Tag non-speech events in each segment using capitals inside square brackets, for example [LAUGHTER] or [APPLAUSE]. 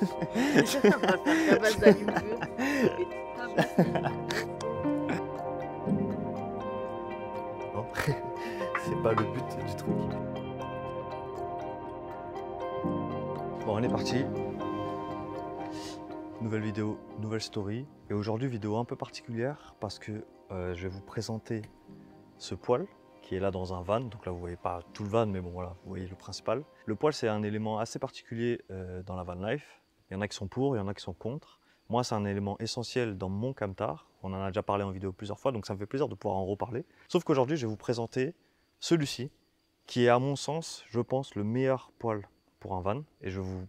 non, [LAUGHS] c'est pas le but du truc. Bon, on est parti. Nouvelle vidéo, nouvelle story. Et aujourd'hui, vidéo un peu particulière parce que euh, je vais vous présenter ce poil qui est là dans un van. Donc là, vous voyez pas tout le van, mais bon, voilà, vous voyez le principal. Le poil, c'est un élément assez particulier euh, dans la van life. Il y en a qui sont pour, il y en a qui sont contre. Moi, c'est un élément essentiel dans mon camtar. On en a déjà parlé en vidéo plusieurs fois, donc ça me fait plaisir de pouvoir en reparler. Sauf qu'aujourd'hui, je vais vous présenter celui-ci, qui est à mon sens, je pense, le meilleur poil pour un van. Et je vais vous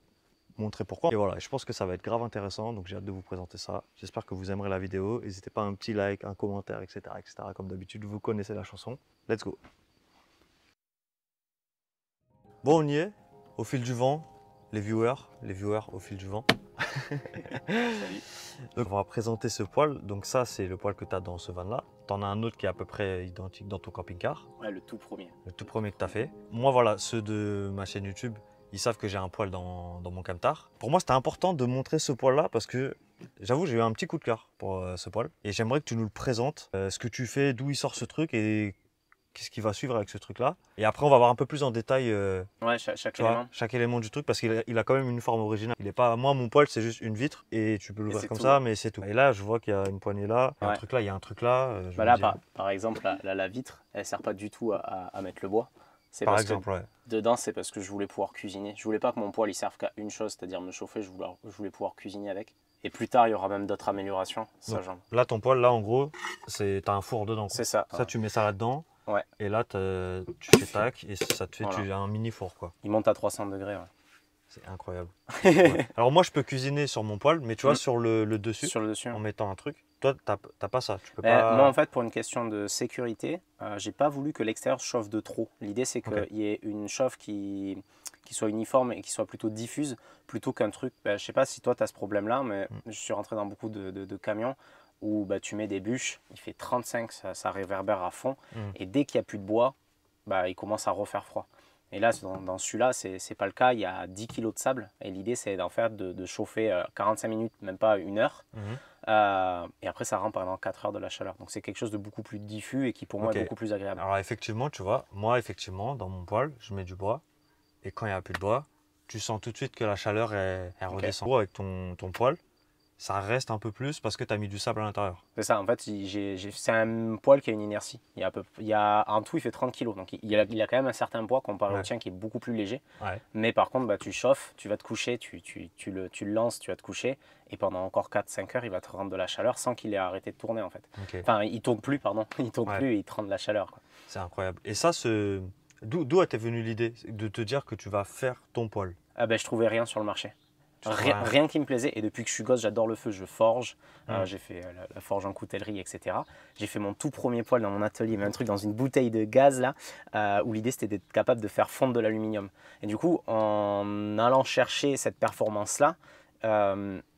montrer pourquoi. Et voilà, je pense que ça va être grave intéressant, donc j'ai hâte de vous présenter ça. J'espère que vous aimerez la vidéo. N'hésitez pas à un petit like, un commentaire, etc. etc. comme d'habitude, vous connaissez la chanson. Let's go Bon, on y est. Au fil du vent, les viewers, les viewers au fil du vent. [LAUGHS] donc on va présenter ce poil. Donc ça c'est le poil que tu as dans ce van là. Tu en as un autre qui est à peu près identique dans ton camping-car. Ouais, le tout premier. Le tout premier que tu as fait. Moi voilà, ceux de ma chaîne YouTube, ils savent que j'ai un poil dans, mon camtar. Pour moi c'était important de montrer ce poil là parce que j'avoue j'ai eu un petit coup de cœur pour euh, ce poil Et j'aimerais que tu nous le présentes, euh, ce que tu fais, d'où il sort ce truc et qu'est-ce qui va suivre avec ce truc-là. Et après, on va voir un peu plus en détail euh, ouais, chaque, chaque, élément. du truc parce qu'il a, il a, quand même une forme originale. Il est pas, moi, mon poil, c'est juste une vitre et tu peux l'ouvrir comme ça, mais c'est tout. Et là, je vois qu'il y a une poignée là, un truc là, il y a un truc là. Euh, bah là, par, euh, par, exemple, la, vitre, elle sert pas du tout à, mettre le bois. C'est par parce exemple, que Dedans, c'est parce que je voulais pouvoir cuisiner. Je voulais pas que mon poil il serve qu'à une chose, c'est-à-dire me chauffer. Je voulais, je voulais pouvoir cuisiner avec. Et plus tard, il y aura même d'autres améliorations. Là, ton poil, là, en gros, c'est as un four dedans. C'est ça. Ça, tu mets ça là-dedans. Et là, tu fais tac et ça te fait un mini four. quoi. Il monte à 300 degrés. C'est incroyable. [LAUGHS] Alors moi, je peux cuisiner sur mon poêle, mais tu vois, mm. sur le, dessus, en mettant un truc. Toi, t'as pas ça. Tu peux ben, Moi, en fait, pour une question de sécurité, euh, j'ai pas voulu que l'extérieur chauffe de trop. L'idée, c'est qu'il y ait une chauffe qui, soit uniforme et qui soit plutôt diffuse, plutôt qu'un truc. Ben, je ne sais pas si toi, tu as ce problème-là, mais mm. je suis rentré dans beaucoup de camions où bah, tu mets des bûches, il fait 35, ça, ça réverbère à fond. Mm. Et dès qu'il n'y a plus de bois, bah, il commence à refaire froid. Et là, dans, celui-là, ce n'est pas le cas. Il y a 10 kg de sable. Et l'idée, c'est d'en faire de, chauffer 45 euh, minutes, même pas une heure. Mm-hmm. Euh, et après, ça rend pendant 4 heures de la chaleur. Donc, c'est quelque chose de beaucoup plus diffus et qui, pour moi, est beaucoup plus agréable. Alors, effectivement, tu vois, moi, effectivement, dans mon poêle, je mets du bois. Et quand il n'y a plus de bois, tu sens tout de suite que la chaleur, est, elle redescend avec ton, ton poêle ça reste un peu plus parce que tu as mis du sable à l'intérieur. C'est ça, en fait, c'est un poil qui a une inertie. Il y a, il y a en tout, il fait 30 kg, donc il a, il a, quand même un certain poids comparé au tien qui est beaucoup plus léger. Mais par contre, bah, tu chauffes, tu vas te coucher, tu, le, tu lances, tu vas te coucher, et pendant encore 4-5 heures, il va te rendre de la chaleur sans qu'il ait arrêté de tourner, en fait. Enfin, il tourne plus, pardon, [LAUGHS] il tourne plus et il te rend de la chaleur. C'est incroyable. Et ça, ce... d'où était venue l'idée de te dire que tu vas faire ton poil ah ben, Je trouvais rien sur le marché. Rien, qui me plaisait. Et depuis que je suis gosse, j'adore le feu, je forge. Euh, j'ai fait euh, la, forge en coutellerie, etc. J'ai fait mon tout premier poêle dans mon atelier, mais un truc dans une bouteille de gaz là, euh, où l'idée c'était d'être capable de faire fondre de l'aluminium. Et du coup, en allant chercher cette performance là,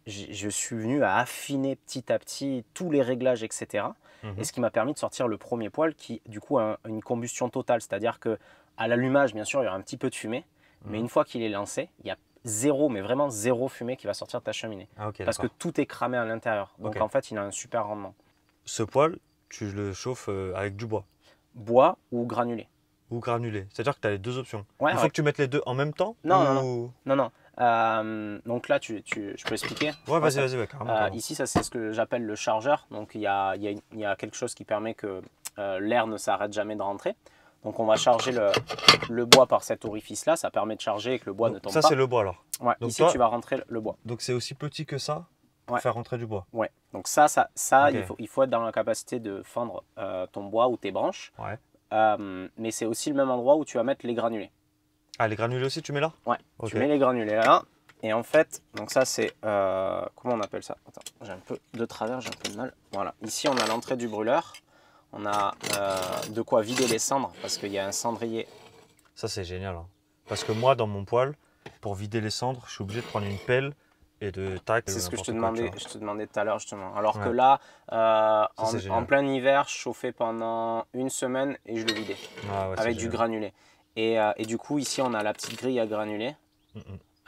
je suis venu à affiner petit à petit tous les réglages, etc. Mhm. Et ce qui m'a permis de sortir le premier poêle qui, du coup, a une combustion totale. C'est-à-dire que à l'allumage, bien sûr, il y aura un petit peu de fumée, mhm. mais une fois qu'il est lancé, il n'y a zéro, mais vraiment zéro fumée qui va sortir de ta cheminée. Ah, parce que tout est cramé à l'intérieur. Donc en fait, il a un super rendement. Ce poêle, tu le chauffes euh, avec du bois Bois ou granulé. Ou granulé. C'est-à-dire que tu as les deux options. il faut que tu mettes les deux en même temps Non, non, non. non, euh, donc là, tu, je peux expliquer Ouais, vas-y, vas-y, euh, Ici, ça, c'est ce que j'appelle le chargeur. Donc il y a, quelque chose qui permet que l'air ne s'arrête jamais de rentrer. Donc on va charger le, bois par cet orifice-là. Ça permet de charger et que le bois ne tombe ça, pas. Ça, c'est le bois alors Ouais, donc, ici, tu vas rentrer le bois. Donc c'est aussi petit que ça pour faire rentrer du bois Ouais. Donc ça, ça, ça il, faut, il faut être dans la capacité de fendre euh, ton bois ou tes branches. Ouais. Euh, mais c'est aussi le même endroit où tu vas mettre les granulés. Ah, les granulés aussi, tu mets là Ouais, tu mets les granulés là. Et en fait, donc ça c'est... Euh, comment on appelle ça Attends, j'ai un peu de travers, j'ai un peu de mal. Voilà, ici on a l'entrée du brûleur. On a euh, de quoi vider les cendres parce qu'il y a un cendrier. Ça, c'est génial. Hein. Parce que moi, dans mon poêle, pour vider les cendres, je suis obligé de prendre une pelle et de tac. C'est ce que je te, demandais, je te demandais tout à l'heure, justement. Alors que là, euh, en, plein hiver, je chauffais pendant une semaine et je le vidais ah avec du granulé. Euh, et, du coup, ici, on a la petite grille à granulé. Mm,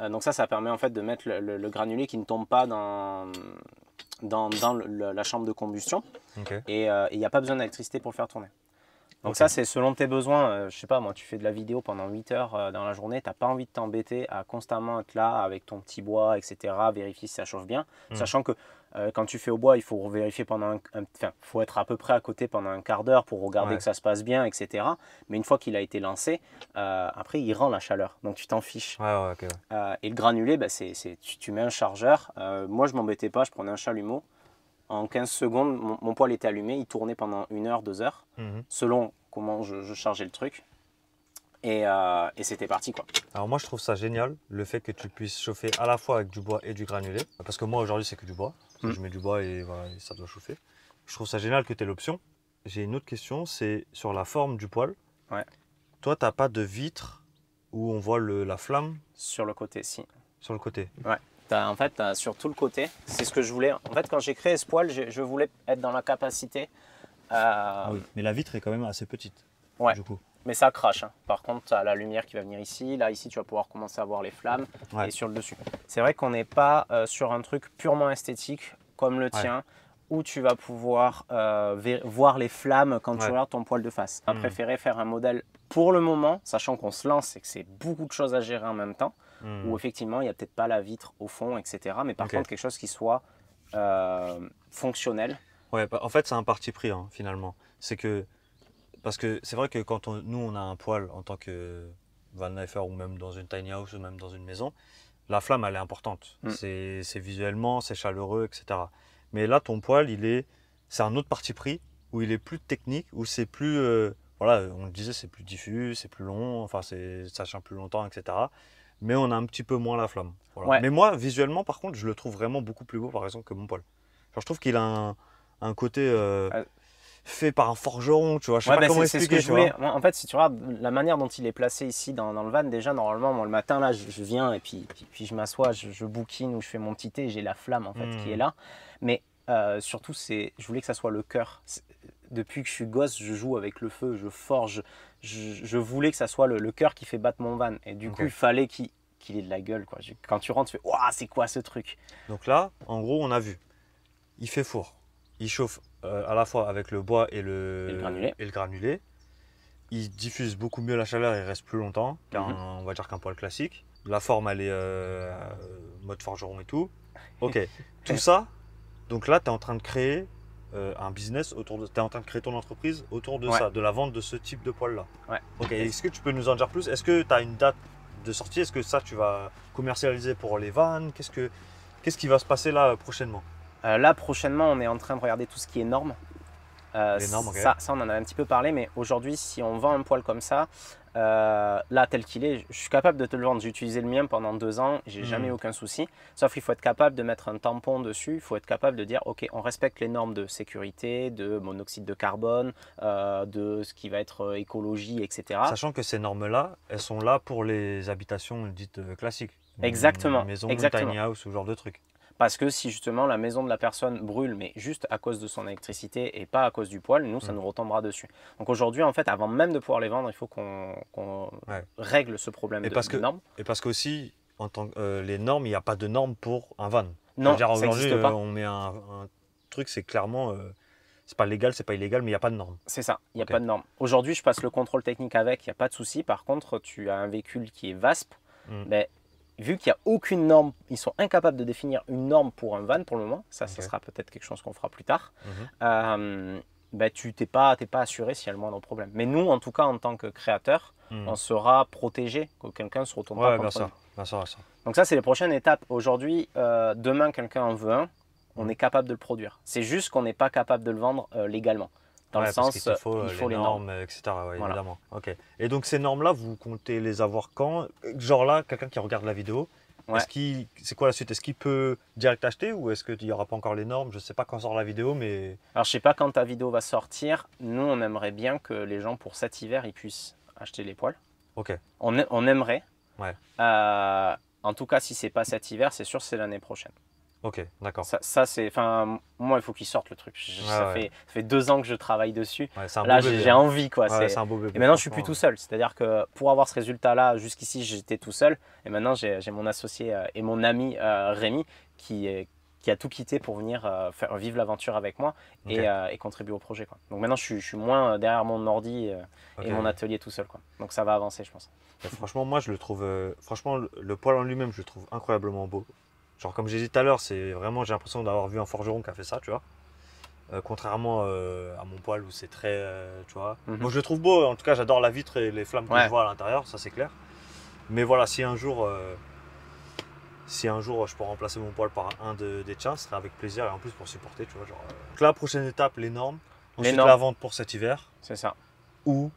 mm. donc ça, ça permet en fait de mettre le granulé qui ne tombe pas dans, dans, la chambre de combustion. Et il euh, n'y a pas besoin d'électricité pour le faire tourner. Donc ça, c'est selon tes besoins. Euh, je sais pas, moi, tu fais de la vidéo pendant 8 heures euh, dans la journée, tu n'as pas envie de t'embêter à constamment être là avec ton petit bois, etc., vérifier si ça chauffe bien, hmm. sachant que euh, quand tu fais au bois, il faut vérifier pendant un, faut être à peu près à côté pendant un quart d'heure pour regarder que ça se passe bien, etc. Mais une fois qu'il a été lancé, euh, après il rend la chaleur, donc tu t'en fiches. Euh, et le granulé, bah, c'est, tu, mets un chargeur. moi, je m'embêtais pas, je prenais un chalumeau. En 15 secondes, mon, poil poêle était allumé, il tournait pendant une heure, deux heures, mhm. selon comment je, je, chargeais le truc. Euh, et, c'était parti quoi. Alors moi je trouve ça génial le fait que tu puisses chauffer à la fois avec du bois et du granulé. Parce que moi aujourd'hui c'est que du bois. Mm. Je mets du bois et, ça doit chauffer. Je trouve ça génial que tu aies l'option. J'ai une autre question, c'est sur la forme du poêle. Ouais. Toi n'as pas de vitre où on voit la flamme Sur le côté si. Sur le côté Ouais. As, en fait, as sur tout le côté, c'est ce que je voulais. En fait, quand j'ai créé ce poêle, je, voulais être dans la capacité euh, Ah oui, mais la vitre est quand même assez petite. Ouais. Du coup. Mais ça crache. Hein. Par contre, tu as la lumière qui va venir ici. Là, ici, tu vas pouvoir commencer à voir les flammes. Et sur le dessus. C'est vrai qu'on n'est pas euh, sur un truc purement esthétique comme le tien où tu vas pouvoir euh, voir les flammes quand tu regardes ton poil de face. On a mmh. préféré faire un modèle pour le moment, sachant qu'on se lance et que c'est beaucoup de choses à gérer en même temps, mmh. où effectivement, il n'y a peut-être pas la vitre au fond, etc. Mais par contre, quelque chose qui soit euh, fonctionnel. Ouais, bah, en fait, c'est un parti pris, hein, finalement. C'est que parce que c'est vrai que quand nous, on a un poêle en tant que Van ou même dans une tiny house ou même dans une maison, la flamme, elle est importante. Mm. C'est visuellement, c'est chaleureux, etc. Mais là, ton poêle, il est, c'est un autre parti pris où il est plus technique, où c'est plus, euh, voilà, on le disait, c'est plus diffus, c'est plus long, enfin, ça chante plus longtemps, etc. Mais on a un petit peu moins la flamme. Mais moi, visuellement, par contre, je le trouve vraiment beaucoup plus beau, par exemple, que mon poêle. je trouve qu'il a un, côté. Euh, ah, fait par un forgeron, tu vois. Je sais ouais, pas bah, Ce que je en fait, si tu regardes la manière dont il est placé ici dans, le van, déjà normalement, moi, le matin là, je, viens et puis, puis, je m'assois, je, bouquine ou je fais mon petit thé, j'ai la flamme en fait qui est hmm. là. Mais euh, surtout, c'est, je voulais que ça soit le cœur. Depuis que je suis gosse, je joue avec le feu, je forge. Je, voulais que ça soit le, cœur qui fait battre mon van. Et du coup, il fallait qu'il ait de la gueule. Quoi. Quand tu rentres, tu fais Waouh, c'est quoi ce truc Donc là, en gros, on a vu. Il fait four, il chauffe euh, à la fois avec le bois et le, et le, granulé. Il diffuse beaucoup mieux la chaleur, et reste plus longtemps qu'un, mhm. on va dire qu'un poêle classique. La forme, elle est euh, mode forgeron et tout. Ok, [LAUGHS] tout ça, donc là, tu es en train de créer euh, un business autour de. es en train de créer ton entreprise autour de ça, de la vente de ce type de poêle-là. Ouais. Ok, est-ce que tu peux nous en dire plus Est-ce que tu as une date de sortie Est-ce que ça, tu vas commercialiser pour les vannes Qu'est-ce qu'est-ce qui va se passer là prochainement euh, là, prochainement, on est en train de regarder tout ce qui est normes. Euh, ça, ça, on en a un petit peu parlé, mais aujourd'hui, si on vend un poil comme ça, euh, là, tel qu'il est, je suis capable de te le vendre. J'ai utilisé le mien pendant deux ans, j'ai n'ai mhm. jamais aucun souci. Sauf qu'il faut être capable de mettre un tampon dessus, il faut être capable de dire, OK, on respecte les normes de sécurité, de monoxyde de carbone, euh, de ce qui va être écologie, etc. Sachant que ces normes-là, elles sont là pour les habitations dites classiques. Exactement. maison, tiny house, ce genre de truc. Parce que si justement la maison de la personne brûle, mais juste à cause de son électricité et pas à cause du poil, nous, ça mm. nous retombera dessus. Donc aujourd'hui, en fait, avant même de pouvoir les vendre, il faut qu'on règle ce problème et de, parce que, normes. Et parce qu'aussi, en tant que euh, les normes, il n'y a pas de normes pour un van. Non, ça euh, on met un, truc, c'est clairement. Euh, c'est pas légal, c'est pas illégal, mais il n'y a pas de normes. C'est ça, il n'y a pas de normes. Aujourd'hui, je passe le contrôle technique avec, il n'y a pas de souci. Par contre, tu as un véhicule qui est VASP, mm. mais vu qu'il n'y a aucune norme, ils sont incapables de définir une norme pour un van pour le moment, ça, sera peut-être quelque chose qu'on fera plus tard, mhm. euh, bah, tu t'es pas, pas assuré s'il y a le moindre problème. Mais nous, en tout cas, en tant que créateur, mhm. on sera protégé que quelqu'un se retourne ouais, pas ça, Donc ça, c'est les prochaines étapes. Aujourd'hui, euh, demain, quelqu'un en veut un, on mhm. est capable de le produire. C'est juste qu'on n'est pas capable de le vendre euh, légalement. Dans le sens, il faut, euh, euh, les, normes, etc. évidemment. Ok. Et donc ces normes-là, vous comptez les avoir quand Genre là, quelqu'un qui regarde la vidéo, est-ce c'est quoi la suite Est-ce qu'il peut direct acheter ou est-ce qu'il n'y aura pas encore les normes Je ne sais pas quand sort la vidéo, mais. Alors je sais pas quand ta vidéo va sortir. Nous, on aimerait bien que les gens pour cet hiver, ils puissent acheter les poils. Ok. On, on aimerait. Ouais. Euh, en tout cas, si c'est pas cet hiver, c'est sûr, c'est l'année prochaine. Ok, d'accord. Ça, c'est. Enfin, moi, il faut qu'il sorte le truc. ça, Fait, deux ans que je travaille dessus. là, j'ai hein. envie, quoi. c'est Et maintenant, je suis plus tout seul. C'est-à-dire que pour avoir ce résultat-là, jusqu'ici, j'étais tout seul. Et maintenant, j'ai mon associé euh, et mon ami euh, Rémi qui qui a tout quitté pour venir euh, faire vivre l'aventure avec moi et, contribuer au projet. Quoi. Donc maintenant, je suis, moins derrière mon ordi et mon atelier tout seul. Quoi. Donc ça va avancer, je pense. franchement, moi, je le trouve. franchement, le poil en lui-même, je le trouve incroyablement beau. Genre, comme j'ai dit tout à l'heure, c'est vraiment, j'ai l'impression d'avoir vu un forgeron qui a fait ça, tu vois. Euh, contrairement euh, à mon poil où c'est très, euh, tu vois. Moi, mhm. je le trouve beau. En tout cas, j'adore la vitre et les flammes que je vois à l'intérieur, ça c'est clair. Mais voilà, si un jour, si un jour je peux remplacer mon poil par un de, des tiens, ce serait avec plaisir et en plus pour supporter, tu vois. Donc, la prochaine étape, les normes. Ensuite, la vente pour cet hiver. C'est ça. Ou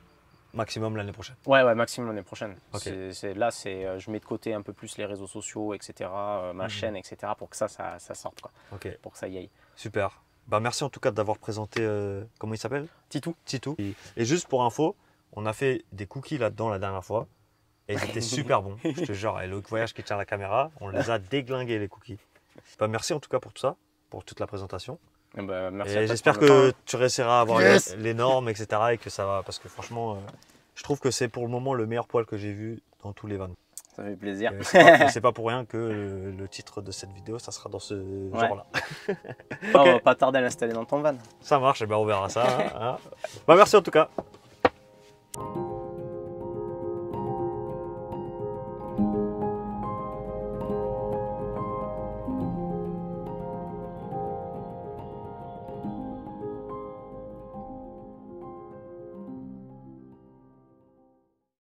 Maximum l'année prochaine. Ouais, ouais, maximum l'année prochaine. C'est, là, c'est, euh, je mets de côté un peu plus les réseaux sociaux, etc., euh, ma mhm. chaîne, etc., pour que ça, ça, sorte, quoi. Pour que ça y aille. Super. Bah, merci en tout cas d'avoir présenté, euh, comment il s'appelle Titou. Titou. Et, juste pour info, on a fait des cookies là-dedans la dernière fois. Et c'était [LAUGHS] super bon, je te jure. Et le voyage qui tient la caméra, on les a [LAUGHS] déglingués, les cookies. Bah, merci en tout cas pour tout ça, pour toute la présentation. Eh ben, j'espère que tu réussiras à avoir les, normes, etc. et que ça va, parce que franchement, euh, je trouve que c'est pour le moment le meilleur poil que j'ai vu dans tous les vannes. Ça fait plaisir. [LAUGHS] C'est pas, pour rien que euh, le, titre de cette vidéo, ça sera dans ce genre-là. [LAUGHS] On va pas tarder à l'installer dans ton van. Ça marche, et eh ben on verra ça. Hein, hein. bah, merci en tout cas.